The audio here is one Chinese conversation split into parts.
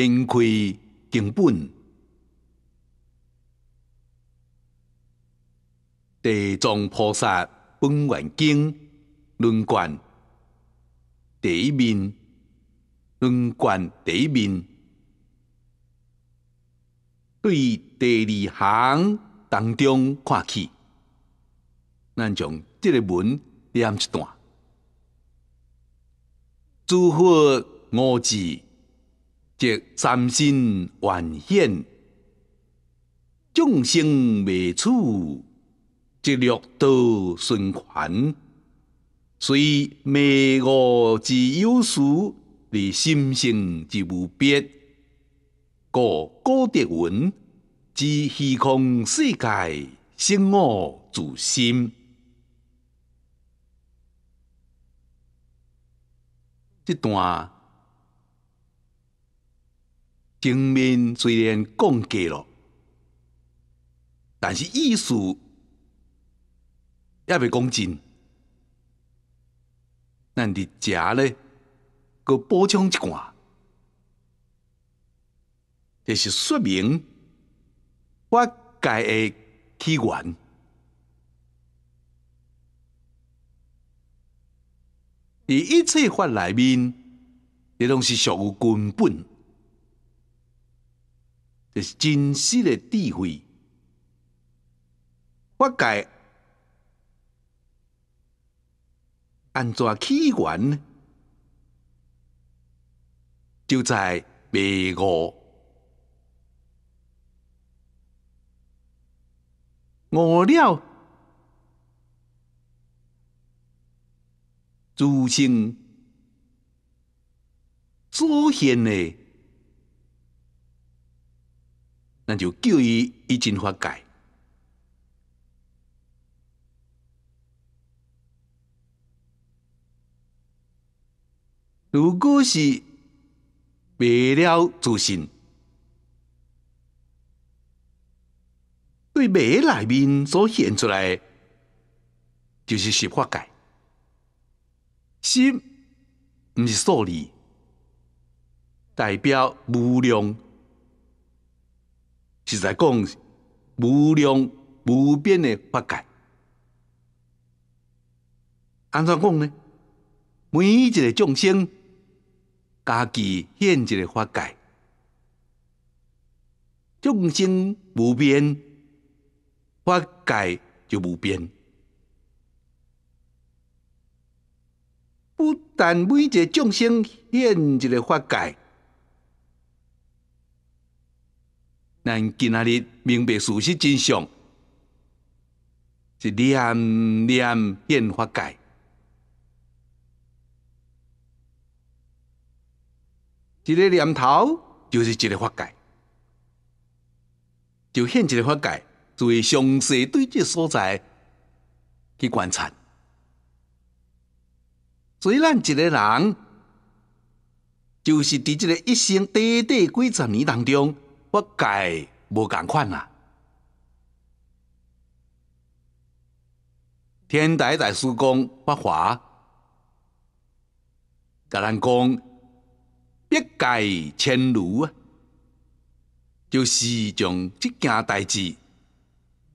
经开经本，地藏菩萨本愿经论观地面，论观地面，对第二行当中看去，咱从这个文念一段，诸佛五字。即三心万现，众生未处即六道循环，随迷悟之有时，而心性之无别。故高德文知虚空世界，心我自心。这段。前面虽然讲假了，但是意思也未讲真。咱伫食咧，搁补充一寡，这是说明我家的起源。以一切法内面，这拢是属于根本。这是真实的智慧。化解安怎起源呢？就在每个我了，诸性祖先的。那就叫伊一境发解。如果是没了自信，对眉内面所现出来，就是实发解。心毋是数字，代表无量。实在讲无量无边的法界，安怎讲呢？每一个众生，家己现一个法界，众生无边，法界就无边。不但每一个众生现一个法界。咱今日明白事实真相，是念念变化界，一个念头就是一个法界，就现一个法界，作为详细对这所在去观察。所以咱一个人，就是伫这个一生短短几十年当中。不计无共款啊！天台大师讲不话，甲咱讲必计千如啊，就是将即件代志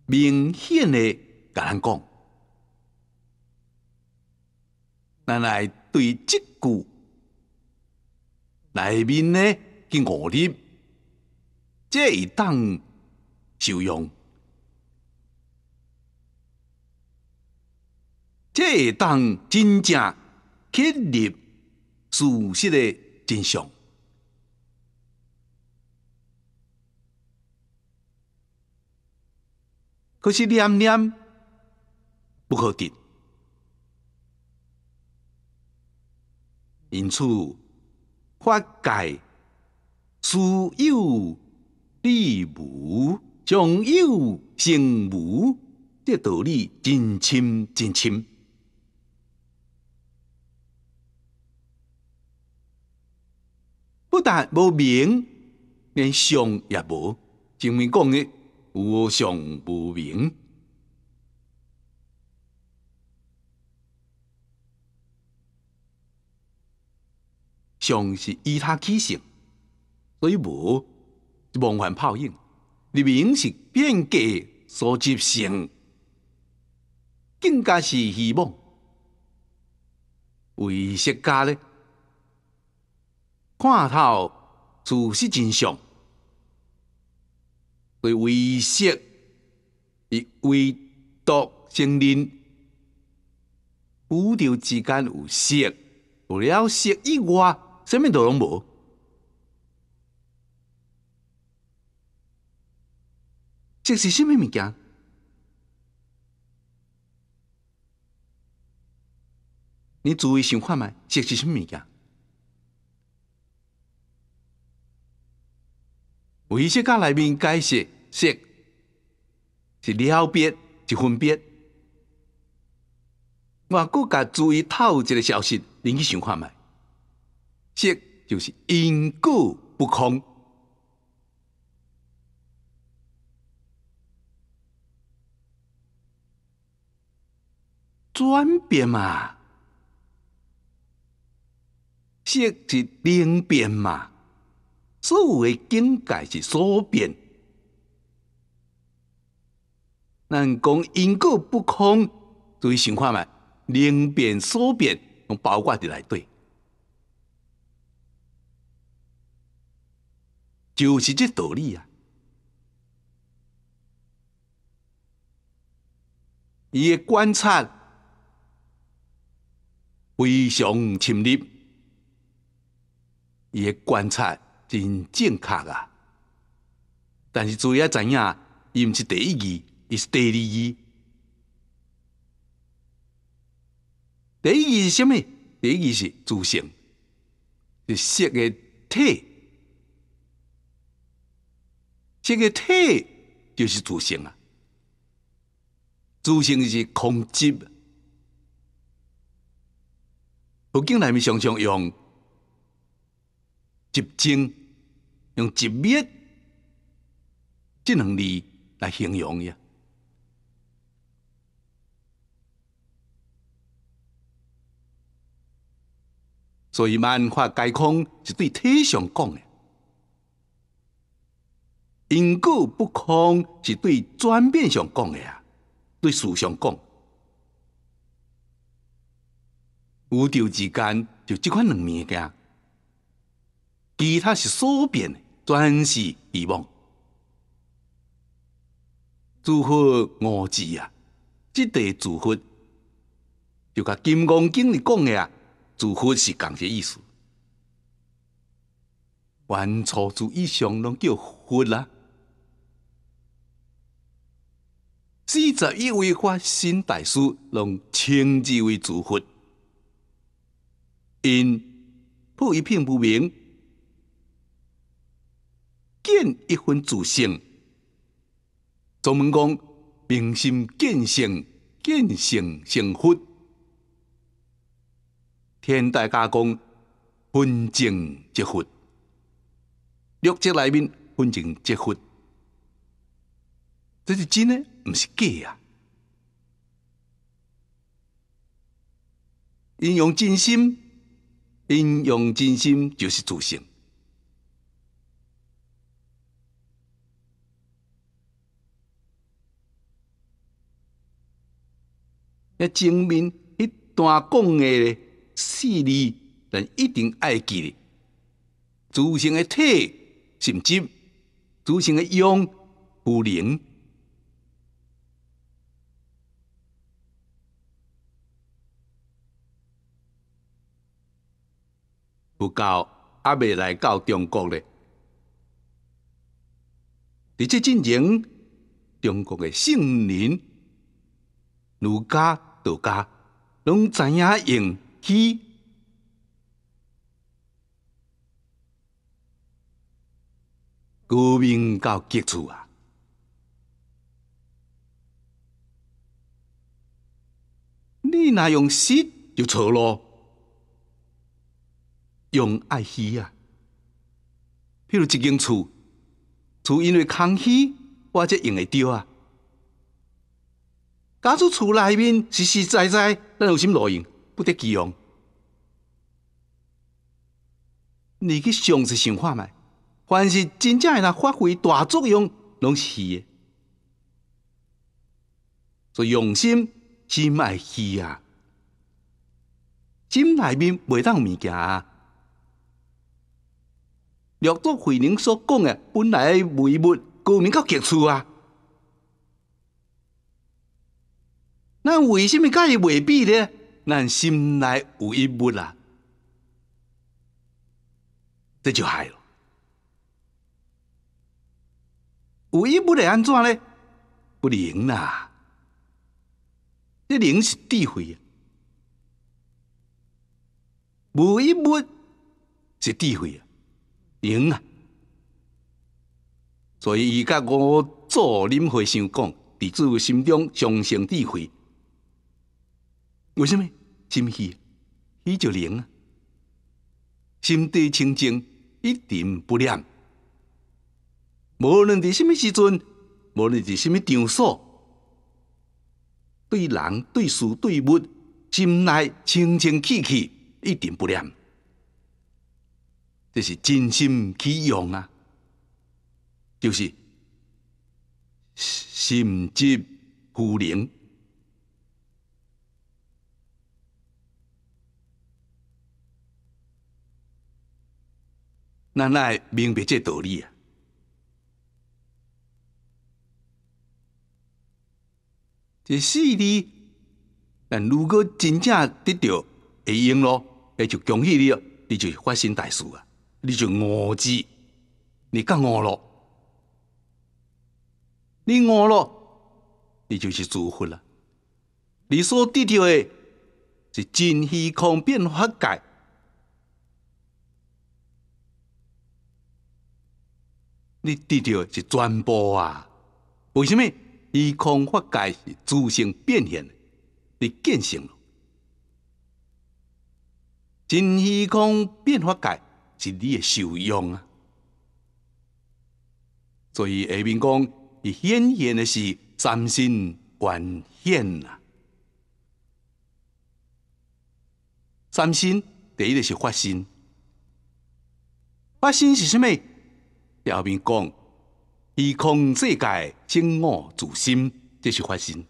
明显的甲咱讲。咱来对即句内面的嘅恶入。这当受用，这当真正确立事实的真相，可是念念不可得，因此法界须有。利无，常有；性无，这道理真深真深。不但无名，连相也无。前面讲的无相无名，相是依他起性，所以无。梦幻泡影，面是变革所组性更加是希望。为什家呢？看透事实真相，为色以为夺成灵，宇宙之间有色，除了色以外，什物都拢无。即是甚物物件？你注意想看麦，即是甚物物件？韦说教内面解释，色是了别，就分别。我骨格注意透一个消息，你去想看麦，色就是因果不空。转变嘛，色是灵变嘛，所有的境界是所变。咱讲因果不空，注意想看嘛，灵变、所变拢包括伫内底，就是这道理啊。伊诶观察。非常深入，伊诶观察真正确啊！但是主啊，知影伊毋是第一义，伊是第二义。第二义是虾米？第二义是自性，是色诶体。色的体就是自性啊！自性是空寂。佛经内面常常用“集精”、“用集灭”这两字来形容呀。所以漫画皆空是对体上讲的，因果不空是对转变上讲的呀，对事上讲。宇宙之间就即款两面个，其他是所变、全是遗忘。祝福五字啊，即个祝福就甲金刚经里讲的啊，祝福是讲这意思。原初夫以上拢叫佛啦，四十一位法身大师拢称之为祝福。因不一片不明，见一分自性。宗门讲明心见性，见性成佛。天大家讲分证即佛，六界内面分证即佛。这是真呢，毋是假啊。因用真心。应用真心就是自信。那前面一段讲的四字，咱一定爱记。自信的体甚至自信的用有灵。不教，还未来到中国呢。在这进程中，国嘅圣人儒家道家，拢知影用起。高明到极处啊！你那用气就错咯。用爱惜啊！譬如一间厝，厝因为空虚，我才用会着啊。假使厝内面实实在在，咱有什路用，不得其用。你去想是想看卖，凡是真正会那发挥大作用，拢是的。所以用心真爱惜啊，心内面袂当物件啊。六祖慧能所讲诶，本来无一物，高明到极处啊！咱为虾物甲伊未比咧？咱心内有一物啊，这就害咯。有一物会安怎咧？不灵啦！这灵是智慧啊，无一物是智慧啊。灵啊！所以伊甲五做领和尚讲，弟子心中常信智慧。为什么？心虚，伊就灵啊！心地清净，一点不染。无论伫什么时阵，无论伫什么场所，对人、对事、对物，心内清清气气，一点不染。这是真心起用啊，就是心即福灵，咱乃明白这道理啊。这四字，但如果真正得到会用咯，那就恭喜你了，你就发生大事啊！你就饿知，你更饿了，你饿了，你就去作福了。你所得到的是真虚空变化界，你得到是全部啊。为什么虚空法界是诸性变现？你见性了，真虚空变化界。是你的修养啊，所以下面讲，是显现的是三心圆现啊。三心第一个是发心，发心是啥物？下面讲，以空世界证我自心，这是发心。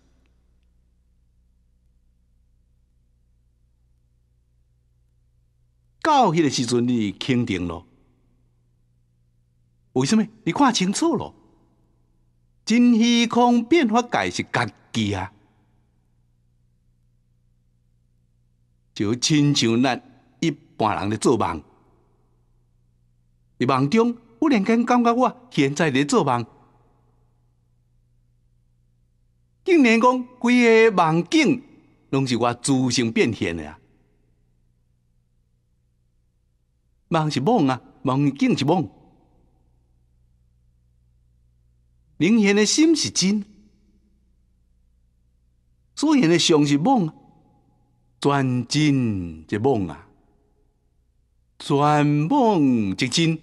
到迄个时阵，你肯定了。为什么？你看清楚了。真虚空变化界是家己啊！就亲像咱一般人咧做梦，伫梦中忽然间感觉我现在咧做梦，竟然讲几个梦境拢是我自行变现的啊！梦是梦啊，梦境是梦。灵现的心是真，所现的相是梦，啊，转真即梦啊，转梦即真，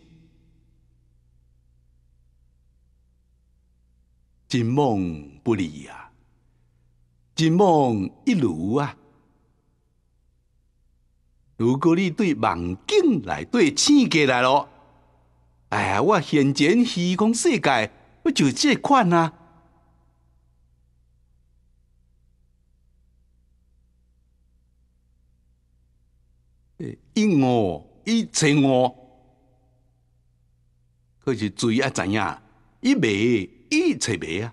真梦不离啊，真梦一如啊。如果你对梦境来对醒过来咯，哎呀，我现前虚空世界不就这款啊？一摸一测摸，可是最爱怎样？一摸一测摸啊。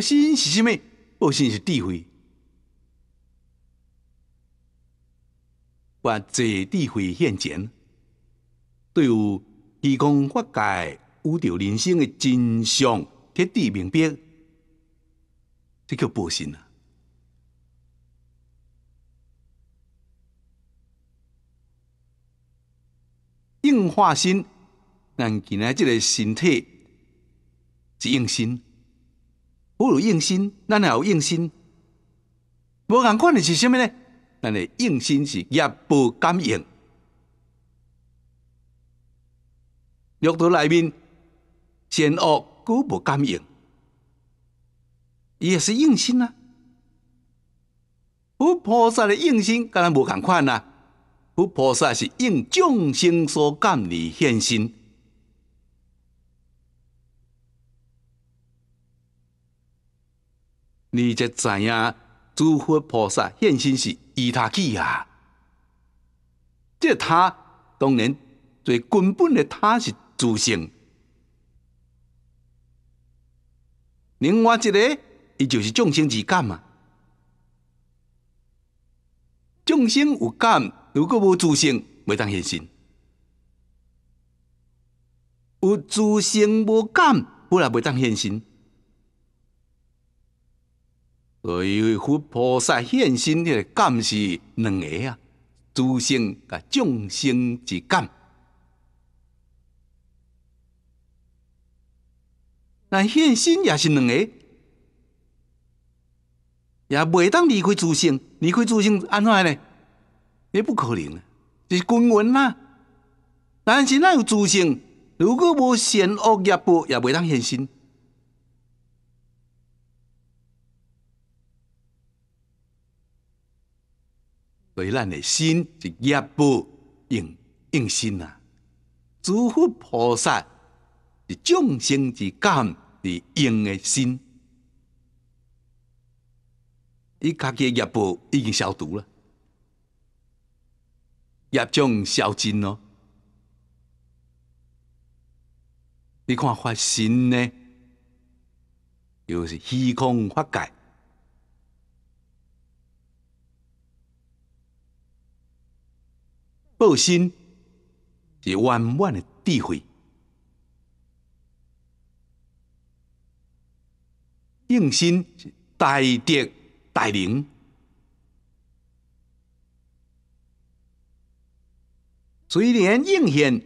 心信是啥物？报信是智慧，我这智慧现前，对有提供法界、宇宙人生的真相彻底明白，这叫博信啊。应化心，咱今仔这个身体，是硬心。不有用心，咱也有用心。无共款的是什么呢？咱的用心是业报感应，六道内面善恶都无感应，伊也是用心啊。佛菩萨的用心，跟咱无共款啊。佛菩萨是应众生所感而现身。你才知影，诸佛菩萨现身是依他起啊。这他当然最根本的，他是自性。另外一个，伊就是众生之感嘛。众生有感，如果无自性，袂当现身；有自性无感，本来袂当现身。所以，佛菩萨现身，诶，感是两个啊：诸生甲众生之感。那现身也是两个，也袂当离开诸生，离开诸生安怎呢？也不可能，就是均文啦。但是哪有诸生，如果无善恶业报，也袂当现身。对咱的心是业报应应心啊！诸佛菩萨是众生之感，是应的心。伊家己业报已经消毒了，业障消尽咯。你看发心呢，又是虚空法界。报心是圆满的智慧，用心大德大能，水然应现，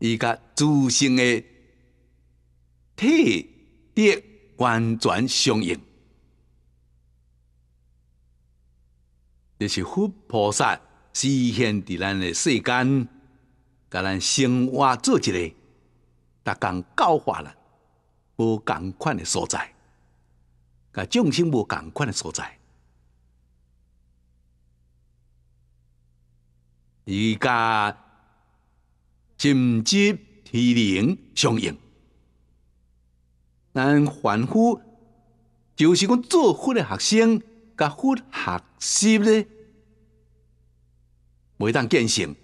伊甲诸生的体德完全相应。这是佛菩萨示现在咱的世间，给咱生活做一个，达共教化了无共款的所在，甲众生无共款的所在。依家尽职体灵相应，咱凡夫就是讲做佛的学生。甲复学习咧，袂当建成，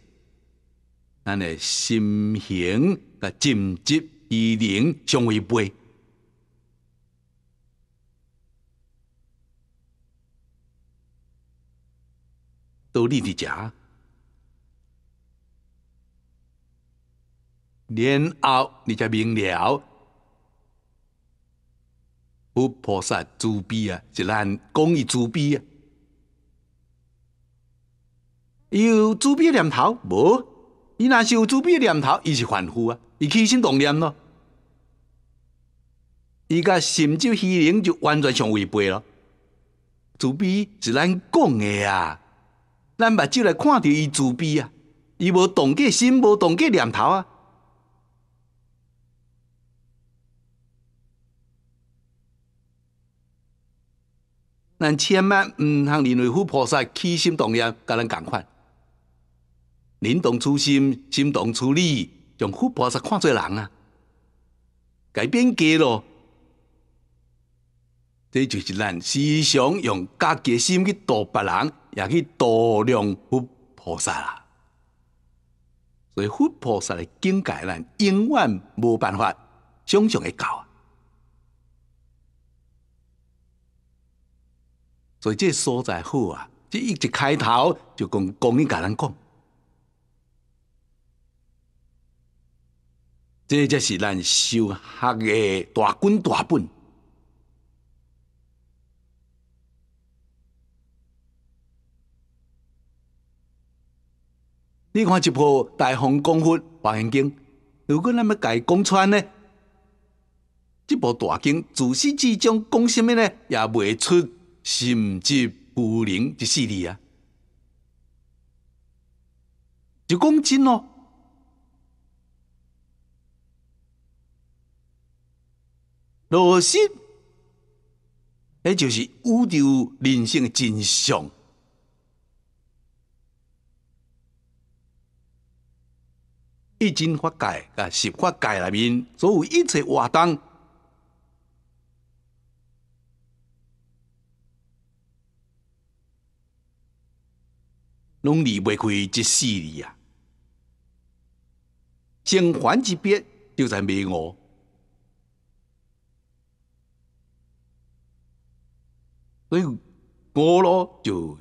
咱诶心行甲进级以零相违背。道理伫遮，然后你才明了。佛菩萨慈悲啊，是咱讲伊慈悲啊。有慈悲念头无？伊若是有慈悲念头，伊是凡夫啊，伊起心动念咯。伊甲心即虚灵就完全相违背咯。慈悲是咱讲的啊，咱目睭来看到伊慈悲啊，伊无动过心，无动过念头啊。咱千万毋通认为佛菩萨起心动念跟咱共款，人动初心，心动处理，将佛菩萨看做人啊，改变家咯。这就是咱时常用己决心去度别人，也去度量佛菩萨啦。所以佛菩萨的境界，咱永远无办法想象会到啊。所以这所在好啊，这一直开头就讲讲伊甲咱讲，这才是咱修学的大根大本。你看这部《大洪功夫华严经》，如果咱要改讲穿呢，这部大经自始至终讲什么呢？也未出。甚至不能一视力啊，就讲真咯，落实，那就是宇宙人性真相。一经发界，甲十发界内面所有一切活动。拢离不开这四字啊。正还之别就在眉我。所以我咯就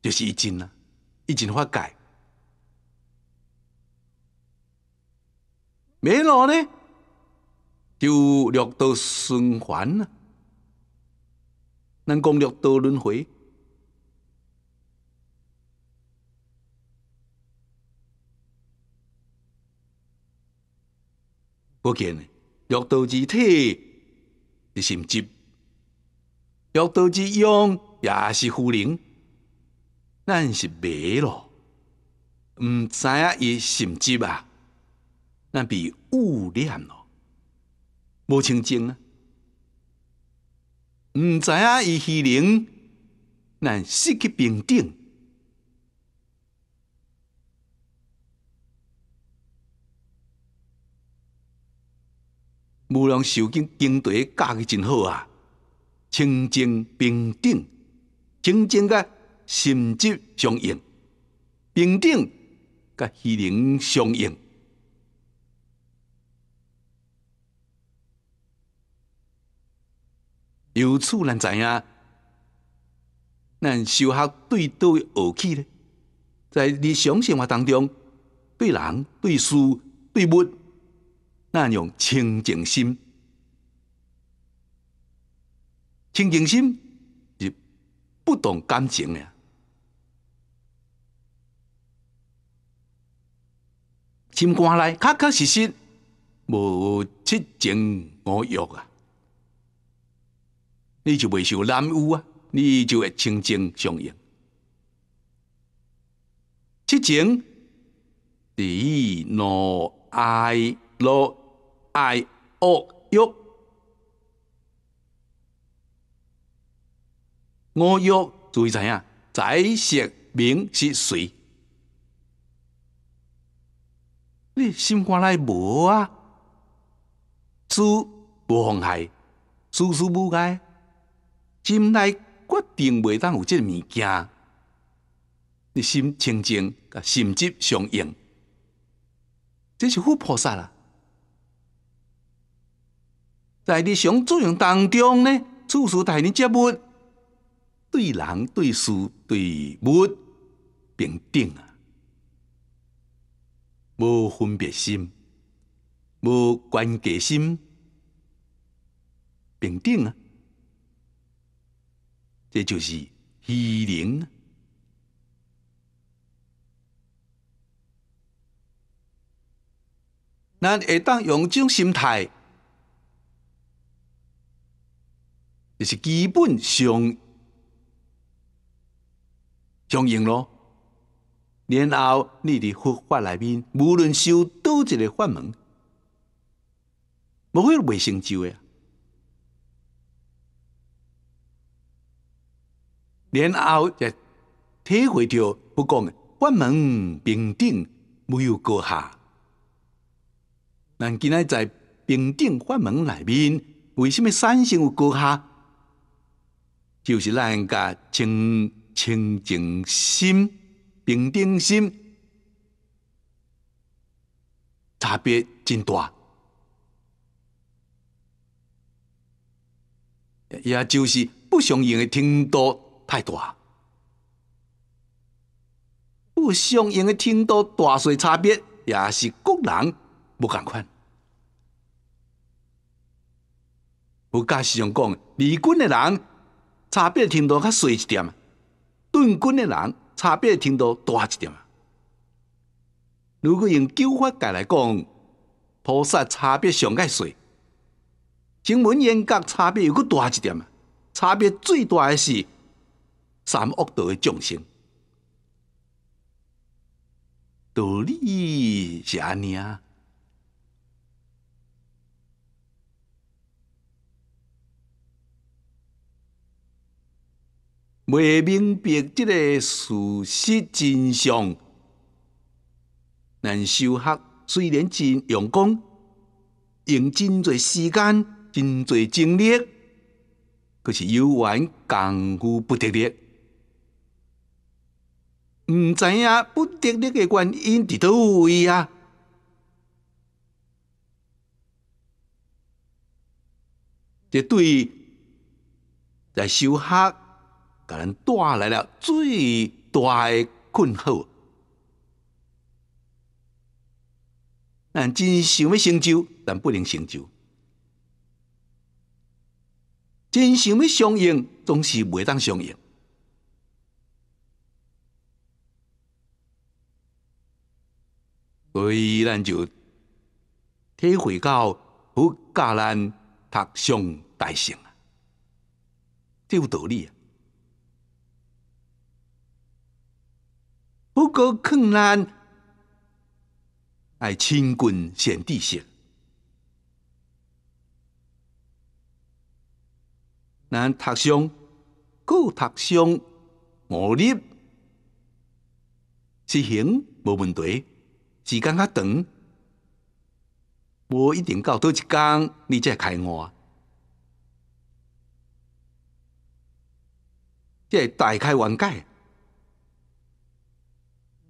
就是一进啦，一进发改，眉额呢就六道循环呐，咱讲六道轮回。不见，欲道之体是心执，欲道之用也是护灵，咱是迷了，毋知影伊心执啊，咱被污染了，无清净啊，毋知影伊虚灵，咱失去平等。无量受尽军队教去真好啊，清净平等，清净甲心即相应，平等甲虚灵相应。由此咱知影，咱受学对倒到何去咧，在日常生活当中，对人、对事、对物。咱用清净心，清净心是不懂感情的，心肝内确确实实无七情五欲啊，你就未受染污啊，你就会清净相应。七情是怒、爱、乐。爱恶欲，我欲意怎样？在色名是谁？你心肝内无啊？主无妨害，事事无碍，心内决定袂当有即个物件。你心清净，甲心即相应，这是佛菩萨啦。在日常作用当中呢，处处待你接物，对人对事对物平等啊，无分别心，无关格心，平等啊，这就是虚灵啊。咱会当用种心态。就是基本上相应咯，然后你伫佛法内面无论修多一个法门，不会未成就的。然后也体会到，不讲法门平等，没有高下。咱今仔在平等法门内面，为什么三生有高下？就是咱甲清清净心、平等心差别真大，也就是不相应的程度太大，不相应的程度大小差别也是各人不共款。有家使用讲离军的人。差别程度较细一点啊，顿根的人差别程度大一点啊。如果用九法界来讲，菩萨差别上较细，经文严格差别又阁大一点啊。差别最大的是三恶道的众生，道理是安尼啊。未明白这个事实真相，咱修学。虽然真用功，用真侪时间、真侪精力，可是有缘功夫不得力。毋知影不得力的原因伫倒位啊！这对在修学。给人带来了最大的困惑。咱真想要成就，但不能成就；真想要相应，总是未当相应。所以，咱就体会到，佛教咱读诵大圣啊，这有道理啊。不过，困难，要千军上知识，咱读上，够读上，五练实行无问题，时间较长，无一定到多一天，你才开我，即大开眼界。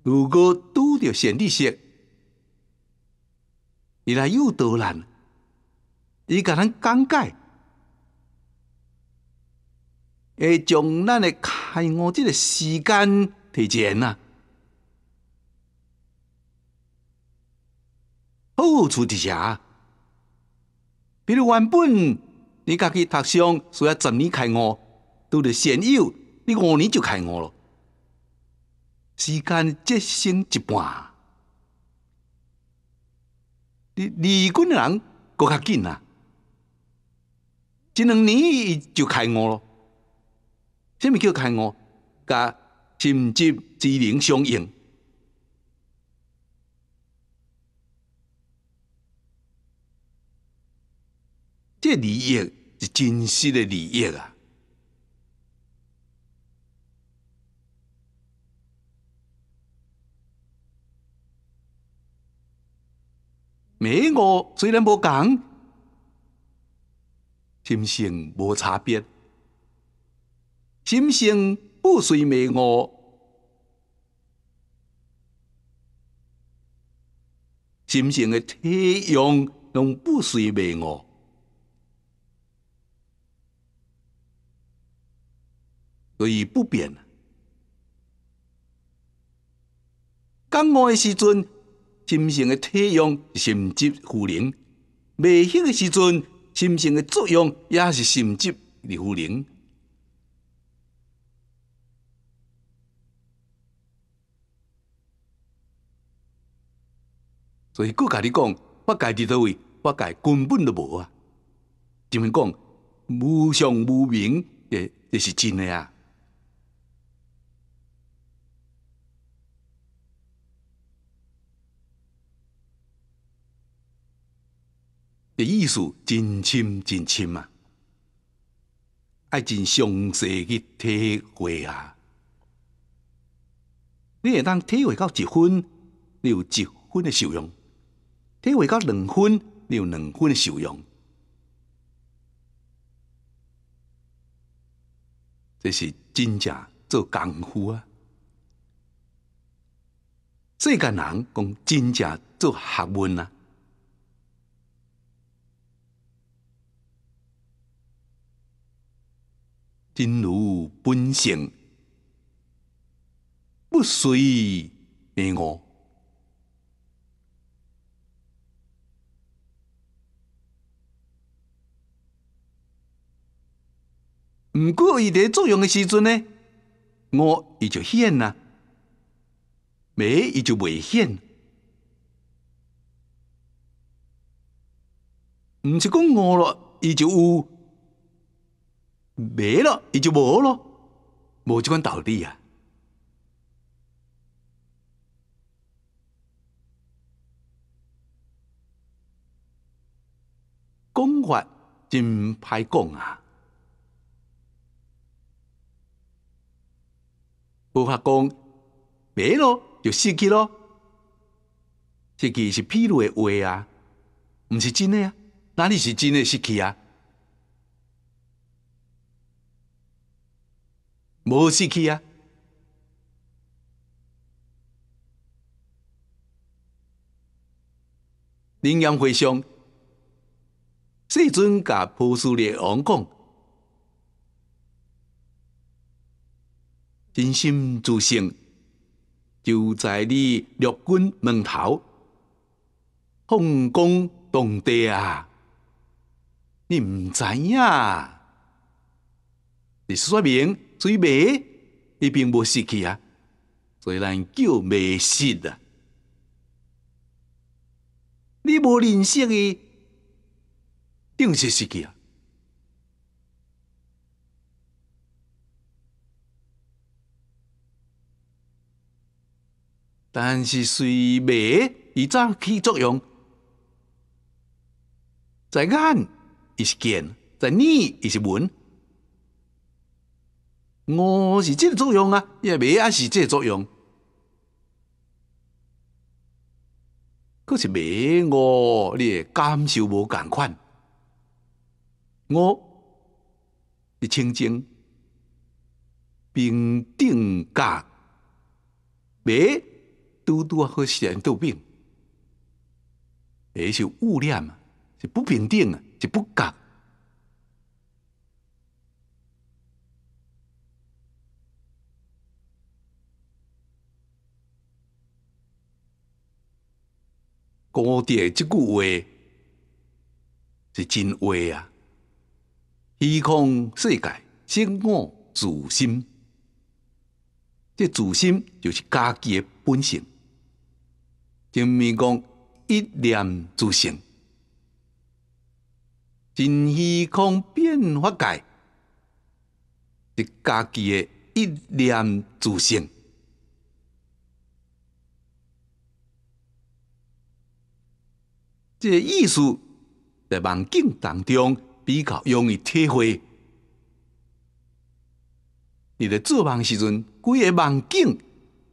如果拄到上利息，伊来又多难，伊叫咱讲解，会将咱的开悟即个时间提前啊。好处在啥？比如原本你家己读上，需要十年开悟，拄到现有，你五年就开悟了。时间节省一半，离离军的人搁较紧啦。一两年就开悟了，虾米叫开悟？甲心智智能相应，这利益是真实的利益啊。美恶虽然无共，心性无差别，心性不随美恶，心性的体用拢不随美恶，所以不变。感恶的时阵。心性的体用，心即浮灵；未迄的时阵，心性的作用也是心即流灵。所以，我甲你讲，八家伫倒位，八家根本就无啊。怎么讲？无相无名，也也是真诶啊。个意思真深真深啊！爱真详细去体会啊！你会当体会到一分，你有一分的受用；体会到两分，你有两分的受用。这是真正做功夫啊！世间人讲真正做学问啊！真如本性，不随迷我。毋过伊伫作用诶时阵呢，我伊就现啦，没伊就未现。毋是讲我咯，伊就有。没了，伊就无咯，无即款道理啊！讲法真歹讲啊！不法讲没了就失去咯，失去是譬如诶话啊，唔是真诶啊，哪里是真诶失去啊？无死去啊！灵岩会上，世尊甲朴斯列王讲：真心自信就在你六军门头，奉公动地啊！你毋知啊，你说明？水迷，伊并无失去啊，所以咱叫迷死啊。汝无认识伊，定是失去啊。但是水迷伊早起作用，在眼伊是见，在耳伊是闻。五是即个作用啊，伊诶尾仔是即个作用，搁是尾五，汝会感受无同款。五是清净、平定，甲尾拄拄啊，搁是会拄明尾，是污染啊，是不平等啊，是不格。高第即句话是真话啊！虚空世界，真我自心。这自心就是家己的本性，就面讲一念自性，真虚空变化界是家己的一念自性。即、这意思在梦境当中比较容易体会。你的做梦时阵，几个梦境，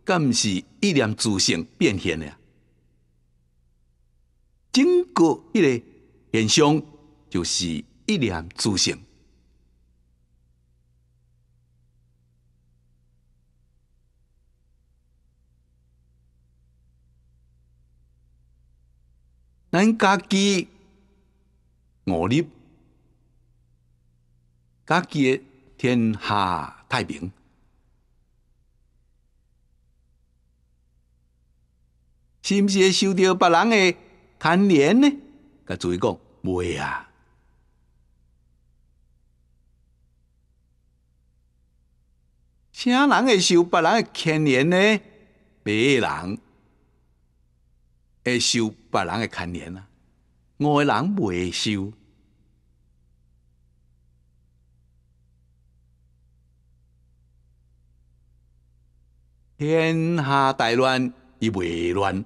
敢毋是一念之心变现的？整个一个现象，就是一念之心。咱家己五立，家己基天下太平，是毋是会受到别人的牵连呢？甲注意讲，袂啊。啥人会受别人的牵连呢？别人。会受别人的牵连啊！我的人不会受。天下大乱，伊袂乱；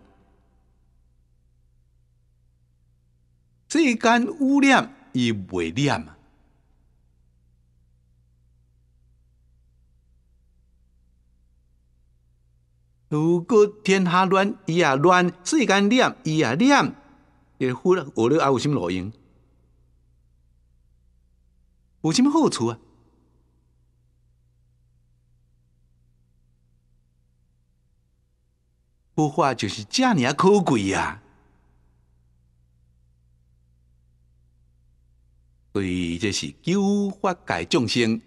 世间污染，伊袂染啊！如果天下乱，伊也乱；世间念，伊也念。也忽了，我了，还有什么路用？有什么好处啊？佛法就是这尔啊可贵啊！所以这是救法界众生，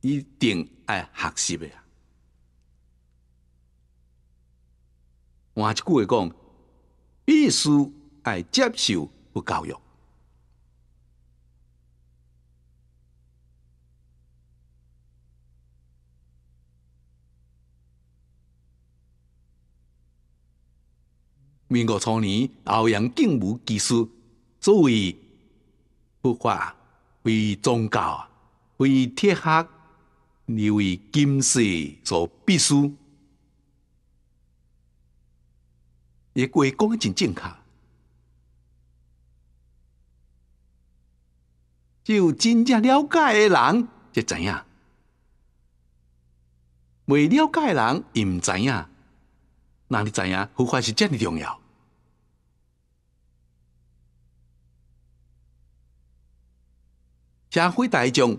一定爱学习的。换一句话讲，必须爱接受教育。民国初年，欧阳靖武技术作为不化为宗教、为天下、为金世所必须。也未讲真正确，只有真正了解的人才知影，未了解的人伊毋知影，那汝知影佛法是遮尔重要？社会大众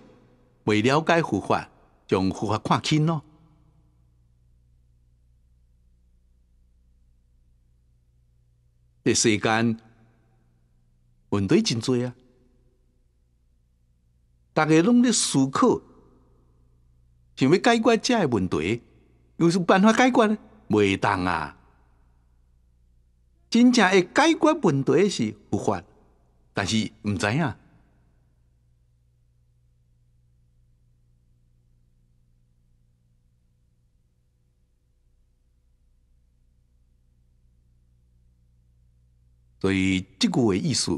未了解佛法，将佛法看轻咯。这世间问题真多啊，大家拢在思考，想要解决这问题，有什办法解决？未当啊，真正会解决问题是佛法，但是毋知影。所以，这话的意思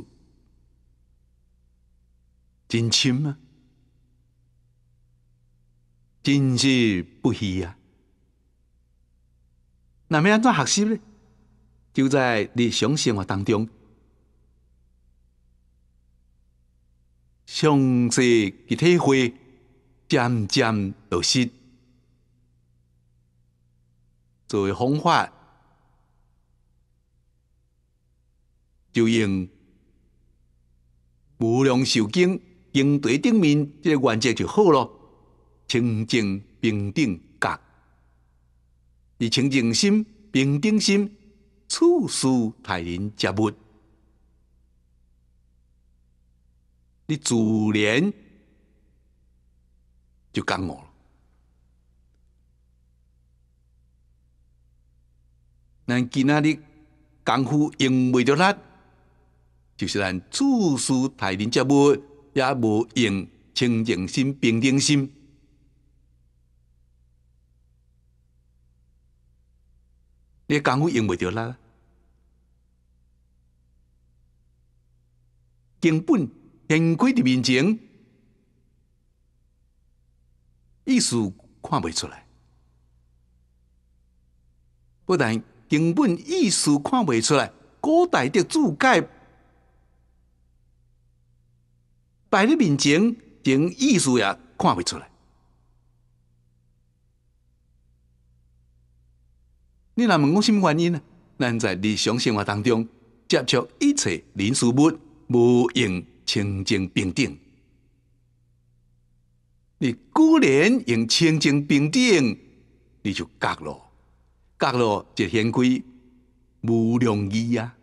真深啊，真是不虚啊。那么安怎学习呢？就在日常生活当中，详细去体会，渐渐落实。作为方法。就用无量寿经经题顶面即个原则就好咯，清净平等觉。你清净心、平等心，处事待人接物，你自然就刚我了。咱今仔日功夫用未着力，就是咱处事待人接物也无用清净心、平等心，你功夫用袂着啦。根本现规伫面前，意思看袂出来；不然根本意思看袂出来，古代的注解。摆在面前，从意思也看不出来。你若问我什么原因呢？咱在日常生活当中接触一切人事物，无用清清平定。你固然用清清平定，你就觉了，觉了就显开无容易啊。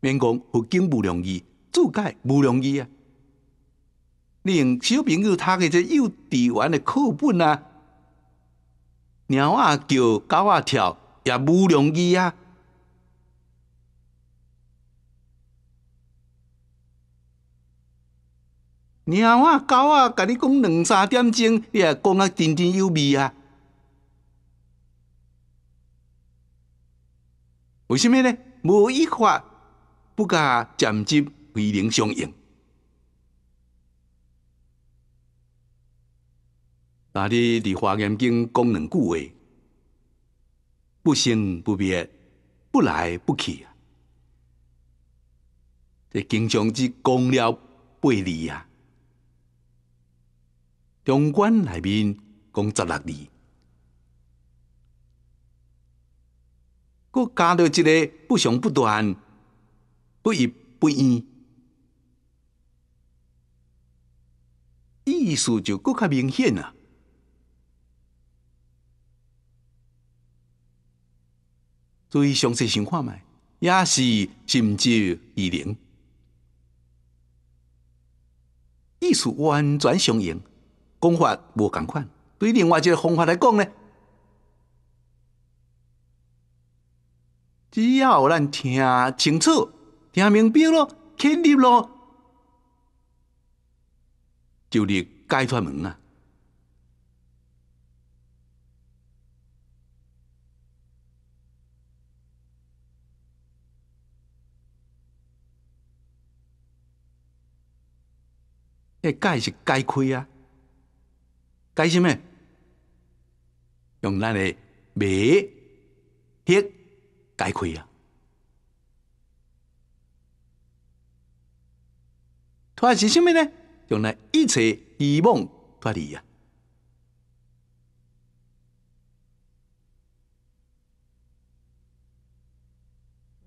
免讲佛经无容易。注解无容易啊！你小朋友读的这幼稚园的课本啊，猫啊叫，狗啊跳，也无容易啊。猫啊狗啊，甲你讲两三点钟也讲啊津津有味啊。为什么呢？无一法不加奖金。辉灵相应。那你伫《华严经》讲两句话，不生不灭，不来不去啊！这经常只讲了八字啊，中观内面讲十六字，佮加到一个不生不断，不一不异。意思就更较明显啊。注意详细想看卖，也是甚至二零，意思完全相应，讲法无共款。对另外一个方法来讲呢，只要咱听清楚、听明白咯，肯定咯。就你街出门啊。迄盖是盖开啊？盖什么？用咱的眉、黑盖开啊？突然是什么呢？将来一切希望脱离啊！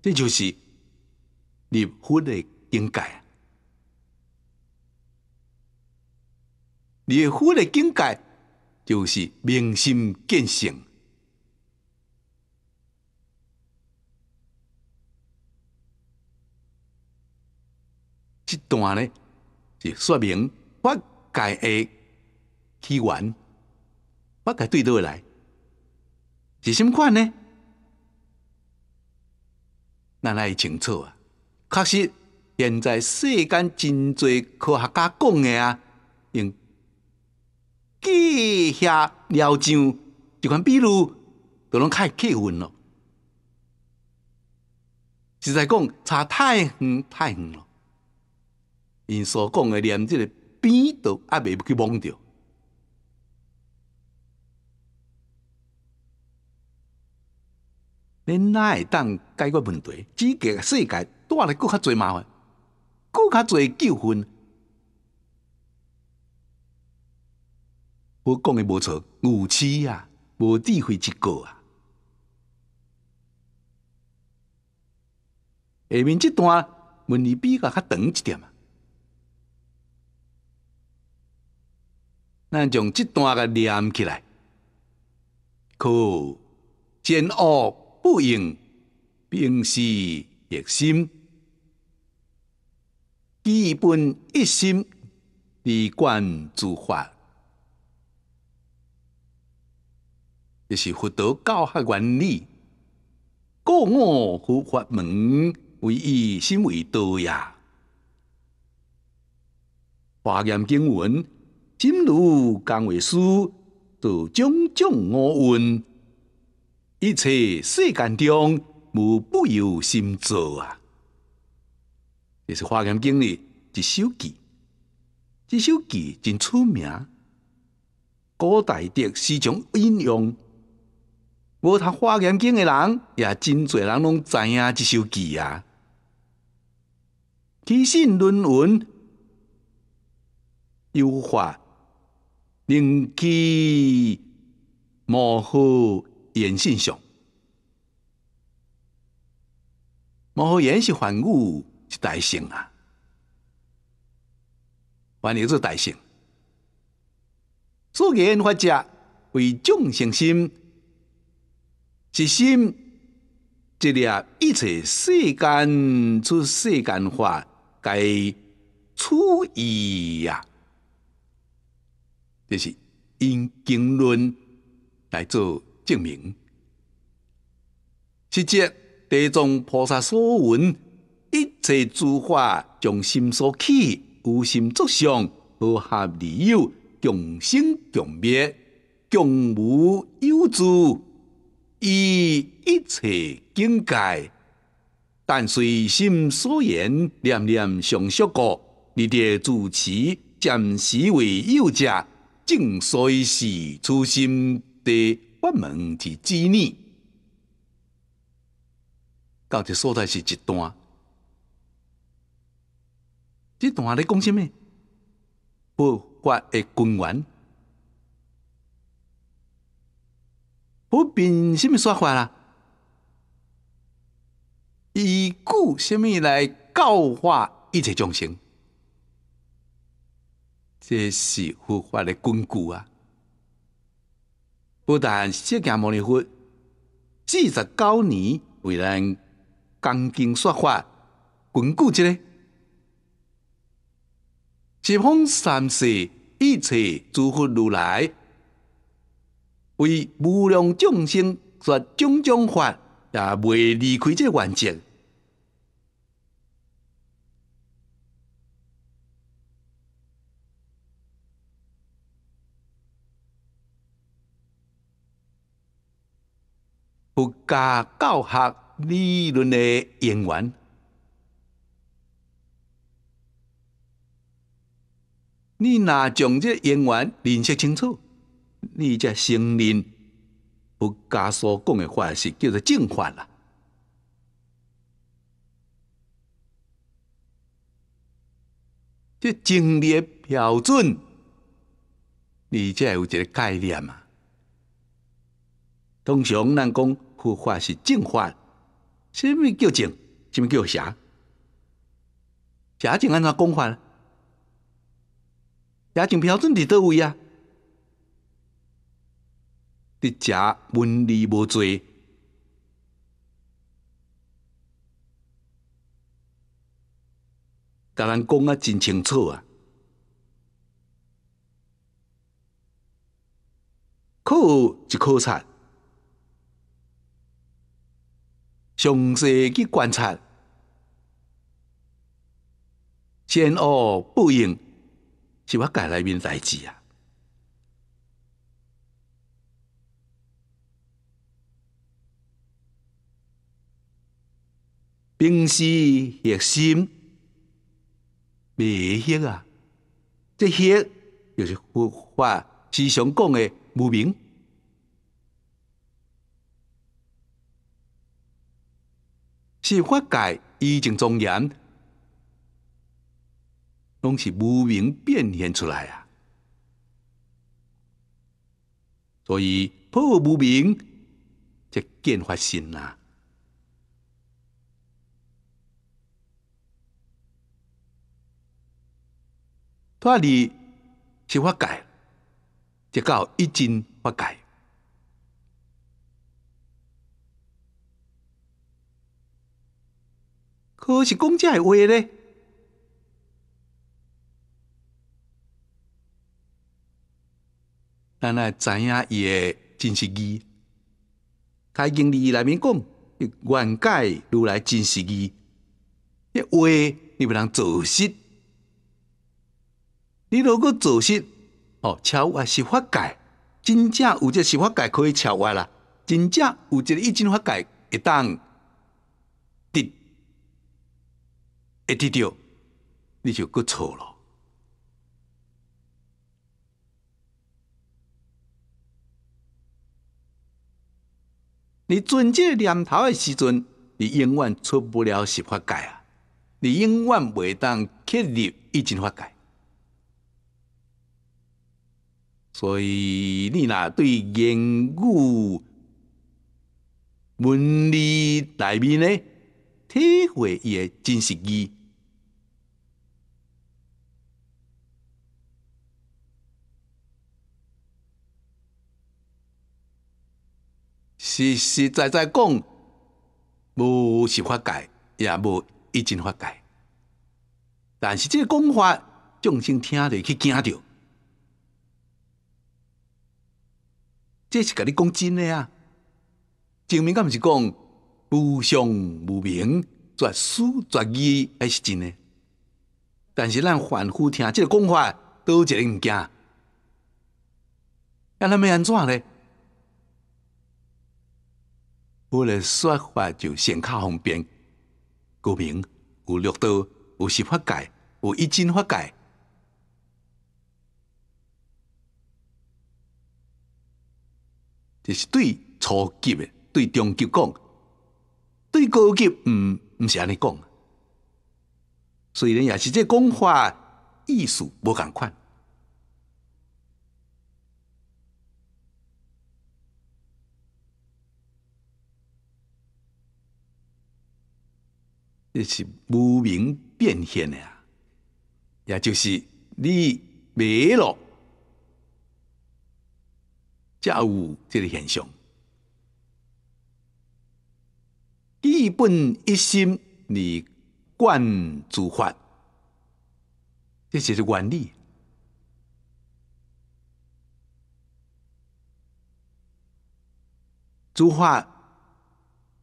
这就是入佛的境界入佛的境界就是明心见性，这段呢，是说明我该的起源，我该对倒来是什款呢？咱来清楚啊！确实，现在世间真侪科学家讲的啊，用记下了就一款比如都拢太气氛咯。实在讲差太远太远了。因所讲的连即个边都还袂去摸着，恁哪会当解决问题？只个世界带来搁较侪麻烦，搁较侪纠纷。我讲的无错，牛市啊，无智慧一个啊。下面这段问题比较较长一点啊。咱将即段个连起来，可煎熬、不应，并是一心，基本一心地观诸法，这是佛陀教学原理，故我佛法门为一心为道呀，《华严经文》。心如江为师，做种种恶运，一切世间中无不由心造啊！这是《华严经》里一首偈，这首偈真出名，古代的时常引用。无读《华严经》的人，也真侪人拢知影这首偈啊。起信论文优化。令其莫复言信上，莫复言是凡物，是大圣啊！凡有是大圣，做言法者为众生心，是心即了一切世间，出世间法该粗易呀。就是用经论来做证明。七则地藏菩萨所闻，一切诸法从心所起，无心作相，无合理有，共生共灭，共无有住，以一切境界。但随心所言，念念常说过，汝得主持，暂时为有者。正所以是初心的发门之之念，到者所在是一段，这段你讲什么？不发的根源，不凭什么说法啦？以故什么来教化一切众生？这是佛法的根据啊！不但释迦牟尼佛四十九年为咱讲经说法，根据这个，十方三世一切诸佛如来为无量众生说种种法，也未离开这个原境。佛家教学理论的演员，你若将这演员认识清楚，你才承认佛家所讲的话是叫做正话啦。这正立标准，你则有一个概念啊。通常咱讲。护法是正法，什咪叫正？什咪叫邪？邪正安怎讲法？邪正标准伫倒位啊？伫邪文理无多，甲咱讲啊真清楚啊。有一考查。详细去观察，煎熬不应是我家内面代志啊。冰丝热心，未歇啊，这血就是佛法时常讲的无明。是法界依正庄严，拢是无明变现出来啊！所以破无明，才见法性啊。脱离是法界，即到一真法界。可是讲这话咧，咱来知影伊的真实义。开经里内面讲，原解如来真实义，一话你不让造失。你如果造失，哦，超越是发界，真正有个是发界可以超越啦，真正有个一真发界会当。一直着，你就搁错了。你存这念头的时阵，你永远出不了十法界啊！你永远袂当刻入一真法界。所以你若对言语文字内面呢？体会伊诶真实意。实实在在讲，无是法界，也无一真法界。但是即个讲法，众生听着去惊着，这是甲你讲真诶啊！证明干毋是讲。无相无明，绝思绝意，还是真诶。但是咱反复听这个讲法，都一个物件。那咱要安怎呢？我的说法就上较方便，高明有六道，有十法界，有一真法界，这是对初级的，对中级讲。高级毋毋是安尼讲，虽然也是这讲法意思无共款，这是无明变现呀，也就是你没了，才有这个现象。基本一心而观诸法，这就是原理。诸法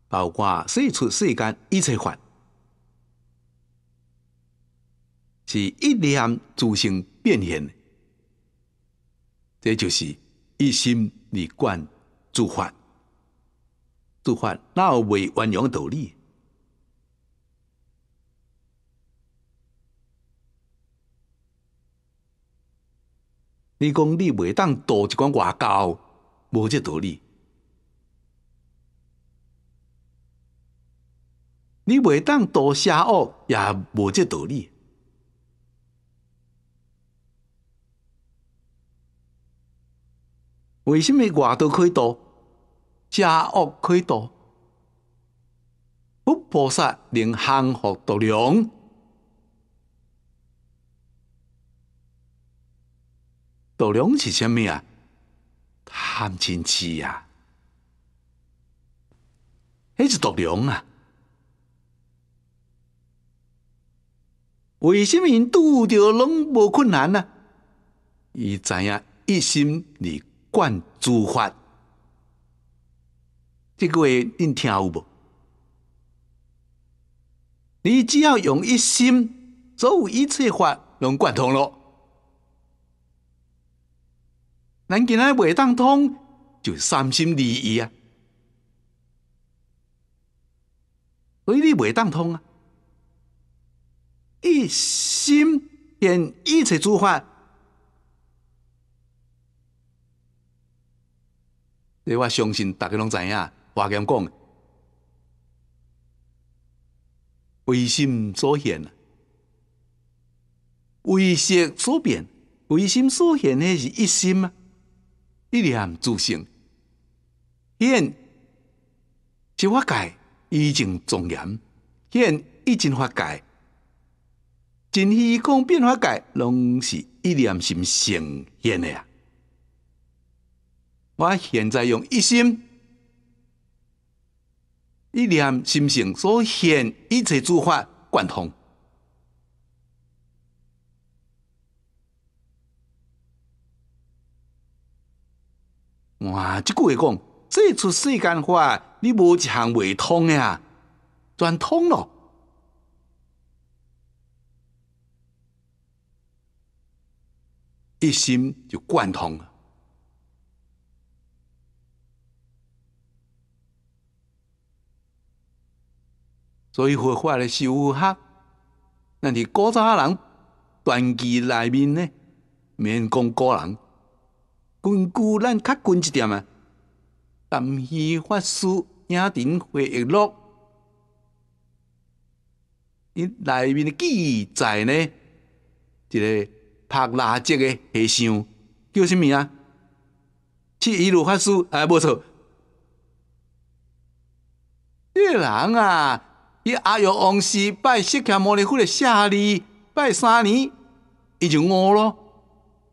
包括世出世间一切法，是一念之性变现。这就是一心而观诸法。那会运用道理？你讲你袂当做一个外交，无这道理；你袂当做邪恶，也无这道理。为什么外道可以做？家恶开多，佛菩萨能行福度量，度量是啥物啊？贪嗔痴啊，迄是度量啊？为什么遇到拢无困难呢？伊知影一心嚟贯诸法。这个话恁听有无？你只要用一心所有一切法，拢贯通咯。咱今仔未当通，就三心二意啊！所以你未当通啊！一心变一切诸法，对我相信大家拢知影。话讲，唯心所现，唯识所变。唯心所现，的是一心啊，一念之心。现法界已经庄严，现已经法界，尽虚空变法界，拢是一念心性现的呀。我现在用一心。一念心性所现一切诸法贯通。哇，即句话讲，这出世间法你无一项未通啊，全通咯。一心就贯通了。所以佛法的修学，那是古早人传奇内面呢，免讲古人，根据咱较近一点啊。但起法师，也回忆录，伊内面记载呢，一个拍垃圾的和尚叫什么啊？七一路法师，哎，无错。这人啊。阿育王氏拜释迦摩尼佛的舍利拜三年，伊就悟了，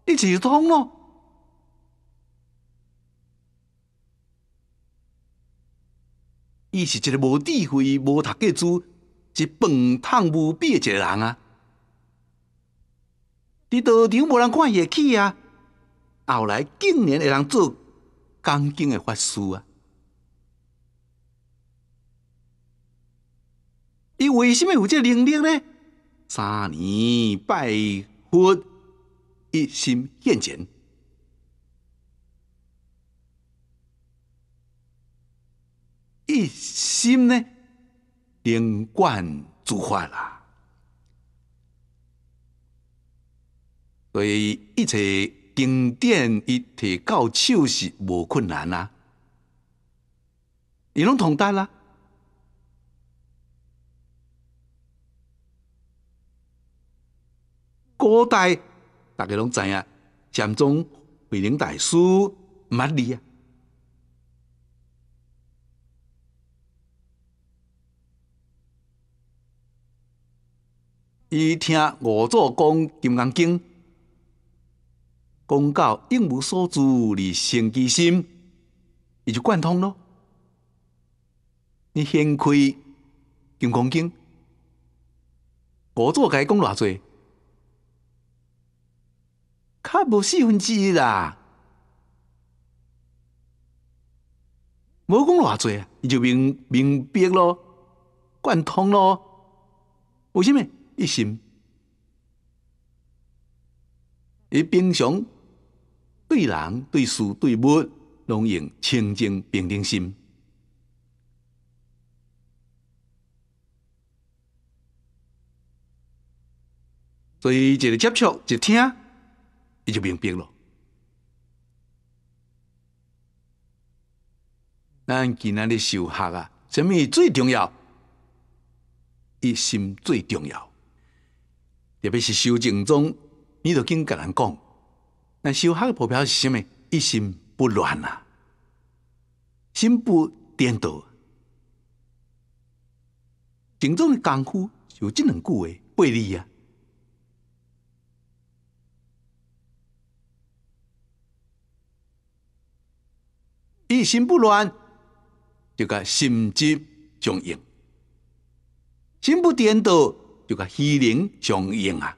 伊就通了。伊是一个无智慧、无读过书、一笨、通比的一个人啊！在道场无人看得起啊，后来竟然会当做恭敬的法师啊！伊为什么有这能力呢？三年拜佛，一心献前，一心呢，灵观做发啦。所以一切经典一提到手是无困难啦，你拢通得啦。古代大家拢知影，禅宗慧能大师乜哩啊？伊听五祖讲金刚经，讲到应无所住而生其心，伊就贯通咯。你先开金刚经，五祖该讲偌济，较无四分之一啦，无讲偌济啊，就明明白咯，贯通咯，为什么一心？伊平常对人对事对物，拢用清净平等心，所以一接触一听。伊就明白咯。咱今仔日修学啊，什么最重要？一心最重要。特别是修正宗，你着跟甲人讲，那修学的目标是啥物？一心不乱啊，心不颠倒。正宗的功夫有这两句话，八字啊。一心不乱，就个心急相应；心不颠倒，就个虚灵相应啊。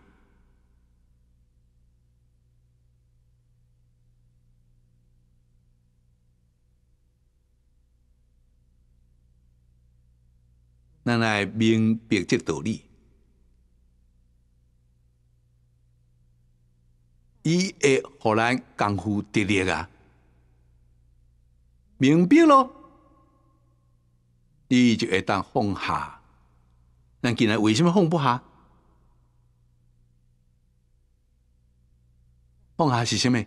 咱来明即这道理，伊会互咱功夫得力啊？明白了，你就会当放下。那今日为什么放不下？放下是什么？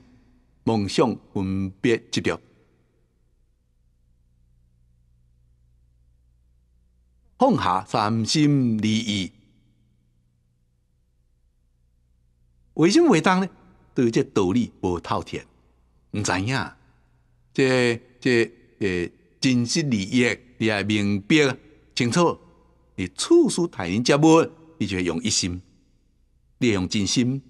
梦想分别执着，放下三心二意。为什么会当呢？对这道理无透彻，毋知影。这这诶，真实利益你也明白清楚，你处处待人接物，你就会用一心，你用真心。